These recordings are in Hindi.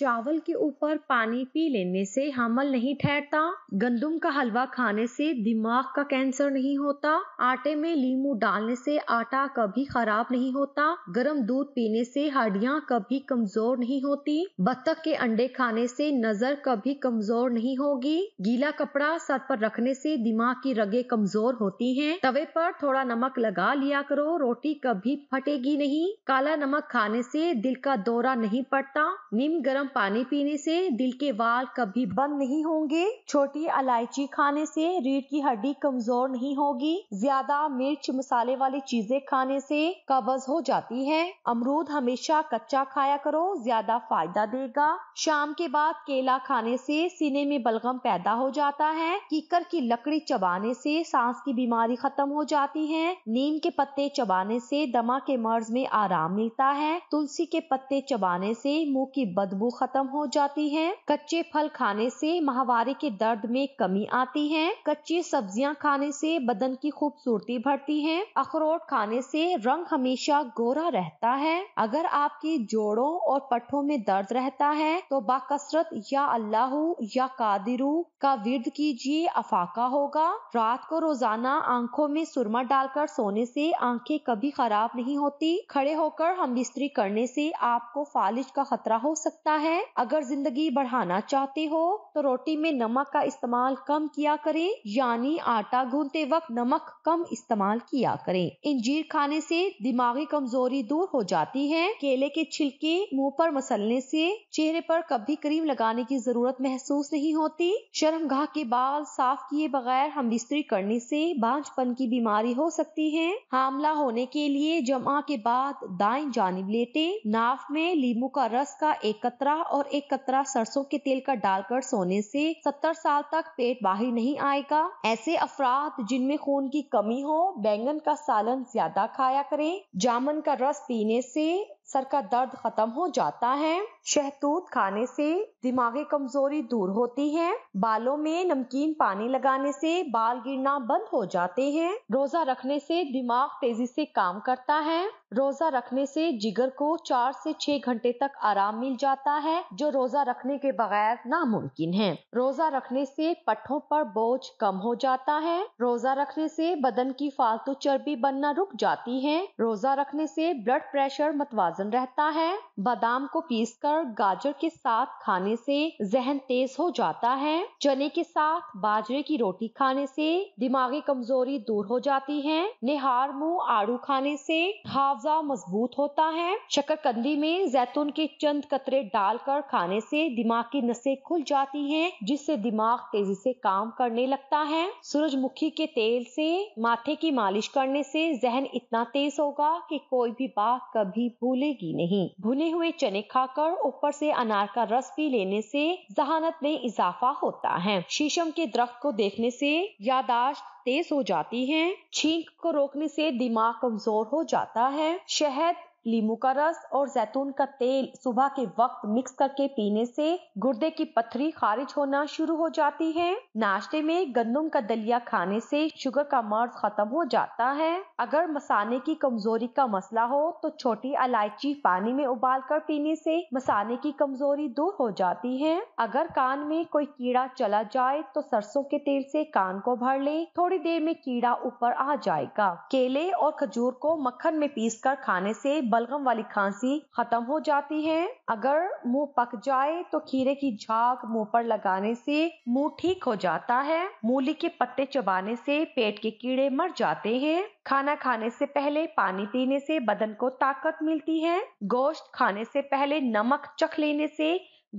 चावल के ऊपर पानी पी लेने से हमल नहीं ठहरता गंदुम का हलवा खाने से दिमाग का कैंसर नहीं होता आटे में लीमू डालने से आटा कभी खराब नहीं होता गर्म दूध पीने से हड्डियां कभी कमजोर नहीं होती बत्तख के अंडे खाने से नजर कभी कमजोर नहीं होगी गीला कपड़ा सर पर रखने से दिमाग की रगे कमजोर होती हैं। तवे पर थोड़ा नमक लगा लिया करो रोटी कभी फटेगी नहीं काला नमक खाने से दिल का दौरा नहीं पड़ता नीम गर्म पानी पीने से दिल के वाल कभी बंद नहीं होंगे छोटी इलायची खाने से रीढ़ की हड्डी कमजोर नहीं होगी ज्यादा मिर्च मसाले वाली चीजें खाने से कब्ज हो जाती है अमरूद हमेशा कच्चा खाया करो ज्यादा फायदा देगा शाम के बाद केला खाने से सीने में बलगम पैदा हो जाता है कीकर की लकड़ी चबाने से सांस की बीमारी खत्म हो जाती है नीम के पत्ते चबाने से दमा के मर्ज में आराम मिलता है तुलसी के पत्ते चबाने से मुंह की बदबू खत्म हो जाती है कच्चे फल खाने से माहवारी के दर्द में कमी आती है कच्ची सब्जियां खाने से बदन की खूबसूरती बढ़ती है अखरोट खाने से रंग हमेशा गोरा रहता है अगर आपके जोड़ों और पट्टों में दर्द रहता है तो बाकसरत या अल्लाह या कादिरू का विर्द कीजिए अफाका होगा रात को रोजाना आंखों में सुरमा डालकर सोने से आंखें कभी खराब नहीं होती खड़े होकर हम बिस्तरी करने से आपको फालिज का खतरा हो सकता है है अगर जिंदगी बढ़ाना चाहते हो तो रोटी में नमक का इस्तेमाल कम किया करें यानी आटा गूंथते वक्त नमक कम इस्तेमाल किया करें इंजीर खाने से दिमागी कमजोरी दूर हो जाती है केले के छिलके मुंह पर मसलने से चेहरे पर कभी क्रीम लगाने की जरूरत महसूस नहीं होती शर्मगाह के बाल साफ किए बगैर हम बिस्तरी करने से बांझपन की बीमारी हो सकती है हामला होने के लिए जमा के बाद दाएं जानब लेटे नाफ में लीमू का रस का एक कतरा कतरा और एक कतरा सरसों के तेल का डालकर सोने से सत्तर साल तक पेट बाहर नहीं आएगा ऐसे अफराद जिनमें खून की कमी हो बैंगन का सालन ज्यादा खाया करें जामन का रस पीने से सर का दर्द खत्म हो जाता है शहतूत खाने से दिमागी कमजोरी दूर होती है बालों में नमकीन पानी लगाने से बाल गिरना बंद हो जाते हैं रोजा रखने से दिमाग तेजी से काम करता है रोजा रखने से जिगर को चार से छह घंटे तक आराम मिल जाता है जो रोजा रखने के बगैर नामुमकिन है रोजा रखने से पट्टों पर बोझ कम हो जाता है रोजा रखने से बदन की फालतू चर्बी बनना रुक जाती है रोजा रखने से ब्लड प्रेशर मतवाजन रहता है बादाम को पीस कर कसर गाजर के साथ खाने से जहन तेज हो जाता है चने के साथ बाजरे की रोटी खाने से दिमागी कमजोरी दूर हो जाती है निहार मुँह आड़ू खाने से हाफजा मजबूत होता है शक्करकंदी में जैतून के चंद कतरे डालकर खाने से दिमाग की नसें खुल जाती हैं जिससे दिमाग तेजी से काम करने लगता है सूरजमुखी के तेल से माथे की मालिश करने से जहन इतना तेज होगा कि कोई भी बात कभी भूलेगी नहीं भुने हुए चने खाकर ऊपर से अनार का रस भी लेने से जहानत में इजाफा होता है शीशम के दरख्त को देखने से यादाश्त तेज हो जाती है छींक को रोकने से दिमाग कमजोर हो जाता है शहद लीमू का रस और जैतून का तेल सुबह के वक्त मिक्स करके पीने से गुर्दे की पथरी खारिज होना शुरू हो जाती है नाश्ते में गंदम का दलिया खाने से शुगर का मर्ज खत्म हो जाता है अगर मसाने की कमजोरी का मसला हो तो छोटी इलायची पानी में उबाल कर पीने से मसाने की कमजोरी दूर हो जाती है अगर कान में कोई कीड़ा चला जाए तो सरसों के तेल से कान को भर ले थोड़ी देर में कीड़ा ऊपर आ जाएगा केले और खजूर को मक्खन में पीस कर खाने से बलगम वाली खांसी खत्म हो जाती है अगर मुंह पक जाए तो खीरे की झाग मुंह पर लगाने से मुंह ठीक हो जाता है मूली के पत्ते चबाने से पेट के कीड़े मर जाते हैं खाना खाने से पहले पानी पीने से बदन को ताकत मिलती है गोश्त खाने से पहले नमक चख लेने से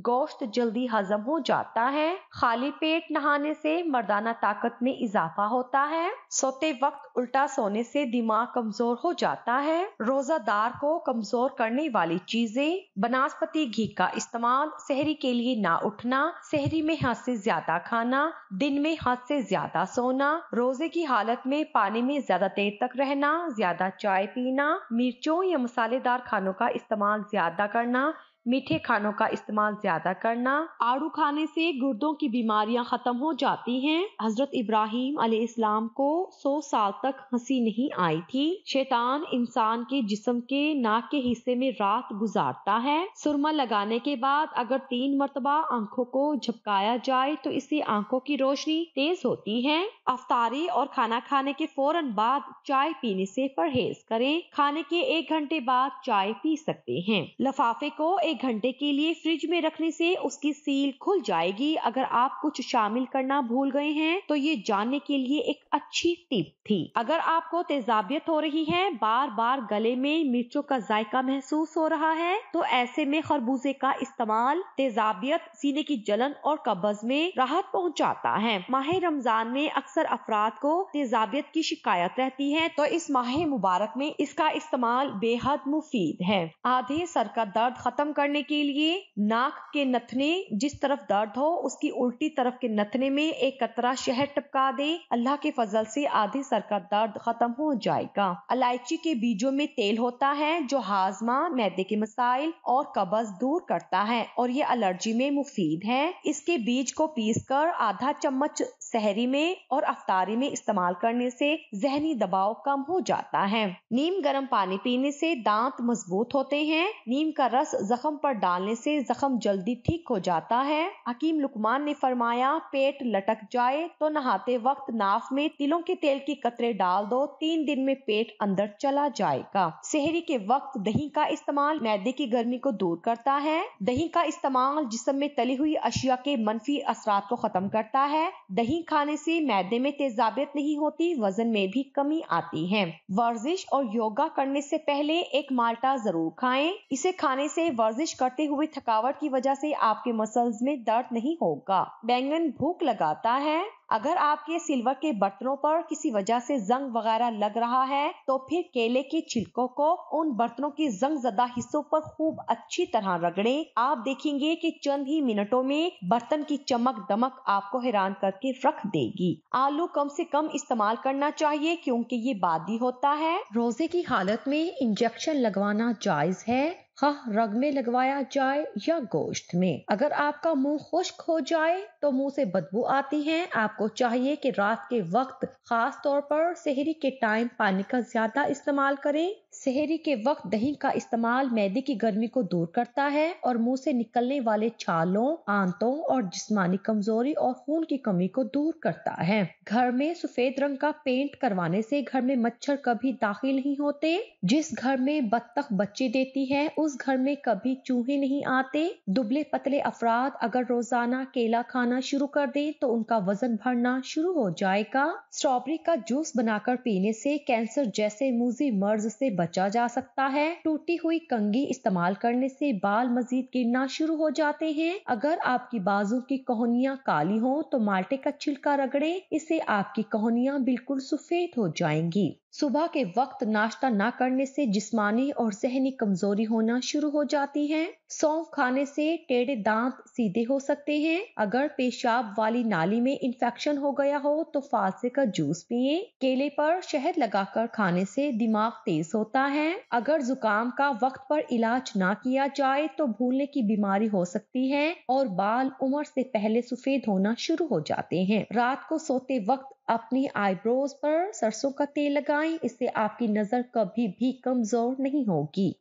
गोश्त जल्दी हजम हो जाता है खाली पेट नहाने से मर्दाना ताकत में इजाफा होता है सोते वक्त उल्टा सोने से दिमाग कमजोर हो जाता है रोजादार को कमजोर करने वाली चीजें बनास्पति घी का इस्तेमाल शहरी के लिए ना उठना शहरी में हद से ज्यादा खाना दिन में हद से ज्यादा सोना रोजे की हालत में पानी में ज्यादा देर तक रहना ज्यादा चाय पीना मिर्चों या मसालेदार खानों का इस्तेमाल ज्यादा करना मीठे खानों का इस्तेमाल ज्यादा करना आड़ू खाने से गुर्दों की बीमारियां खत्म हो जाती हैं हजरत इब्राहिम इस्लाम को सौ साल तक हंसी नहीं आई थी शैतान इंसान के जिस्म के नाक के हिस्से में रात गुजारता है सुरमा लगाने के बाद अगर तीन मरतबा आंखों को झपकाया जाए तो इससे आंखों की रोशनी तेज होती है अफतारी और खाना खाने के फौरन बाद चाय पीने से परहेज करें खाने के एक घंटे बाद चाय पी सकते हैं लफाफे को एक घंटे के लिए फ्रिज में रखने से उसकी सील खुल जाएगी अगर आप कुछ शामिल करना भूल गए हैं तो ये जानने के लिए एक अच्छी टिप थी अगर आपको तेजाबियत हो रही है बार बार गले में मिर्चों का जायका महसूस हो रहा है तो ऐसे में खरबूजे का इस्तेमाल तेजाबियत सीने की जलन और कब्ज में राहत पहुँचाता है माह रमजान में अक्सर अफराद को तेजाबियत की शिकायत रहती है तो इस माह मुबारक में इसका इस्तेमाल बेहद मुफीद है आधे सर का दर्द खत्म कर पकड़ने के लिए नाक के नथने जिस तरफ दर्द हो उसकी उल्टी तरफ के नथने में एक कतरा शहर टपका दे अल्लाह के फजल से आधे सर का दर्द खत्म हो जाएगा अलायची के बीजों में तेल होता है जो हाजमा मैदे के मसाइल और कब्ज दूर करता है और ये एलर्जी में मुफीद है इसके बीज को पीस कर आधा चम्मच सहरी में और अफतारी में इस्तेमाल करने से जहनी दबाव कम हो जाता है नीम गर्म पानी पीने से दांत मजबूत होते हैं नीम का रस जख्म जख्म पर डालने से जख्म जल्दी ठीक हो जाता है हकीम लुकमान ने फरमाया पेट लटक जाए तो नहाते वक्त नाफ में तिलों के तेल के कतरे डाल दो तीन दिन में पेट अंदर चला जाएगा शहरी के वक्त दही का इस्तेमाल मैदे की गर्मी को दूर करता है दही का इस्तेमाल जिसम में तली हुई अशिया के मनफी असरा को खत्म करता है दही खाने से मैदे में तेजाबियत नहीं होती वजन में भी कमी आती है वर्जिश और योगा करने से पहले एक माल्टा जरूर खाएं इसे खाने से वर्जिश वर्जिश करते हुए थकावट की वजह से आपके मसल्स में दर्द नहीं होगा बैंगन भूख लगाता है अगर आपके सिल्वर के बर्तनों पर किसी वजह से जंग वगैरह लग रहा है तो फिर केले के छिलकों को उन बर्तनों के जंग जदा हिस्सों पर खूब अच्छी तरह रगड़े आप देखेंगे कि चंद ही मिनटों में बर्तन की चमक दमक आपको हैरान करके रख देगी आलू कम से कम इस्तेमाल करना चाहिए क्योंकि ये बादी होता है रोजे की हालत में इंजेक्शन लगवाना जायज है खाह हाँ, रग में लगवाया जाए या गोश्त में अगर आपका मुंह खुश्क हो जाए तो मुंह से बदबू आती है आपको चाहिए कि रात के वक्त खास तौर पर शहरी के टाइम पानी का ज्यादा इस्तेमाल करें सहरी के वक्त दही का इस्तेमाल मैदे की गर्मी को दूर करता है और मुंह से निकलने वाले छालों आंतों और जिस्मानी कमजोरी और खून की कमी को दूर करता है घर में सफेद रंग का पेंट करवाने से घर में मच्छर कभी दाखिल नहीं होते जिस घर में बत्तख बच्चे देती है उस घर में कभी चूहे नहीं आते दुबले पतले अफराद अगर रोजाना केला खाना शुरू कर दे तो उनका वजन बढ़ना शुरू हो जाएगा स्ट्रॉबेरी का जूस बनाकर पीने से कैंसर जैसे मूजी मर्ज से बच बचा जा सकता है टूटी हुई कंगी इस्तेमाल करने से बाल मजीद गिरना शुरू हो जाते हैं अगर आपकी बाजू की कोहनियाँ काली हों तो माल्टे का छिलका रगड़े इससे आपकी कोहनियाँ बिल्कुल सफेद हो जाएंगी सुबह के वक्त नाश्ता ना करने से जिस्मानी और जहनी कमजोरी होना शुरू हो जाती है सौंफ खाने से टेढ़े दांत सीधे हो सकते हैं अगर पेशाब वाली नाली में इन्फेक्शन हो गया हो तो फालसे का जूस पिए केले पर शहद लगाकर खाने से दिमाग तेज होता है अगर जुकाम का वक्त पर इलाज ना किया जाए तो भूलने की बीमारी हो सकती है और बाल उम्र से पहले सफेद होना शुरू हो जाते हैं रात को सोते वक्त अपनी आईब्रोज पर सरसों का तेल लगाएं इससे आपकी नज़र कभी भी कमज़ोर नहीं होगी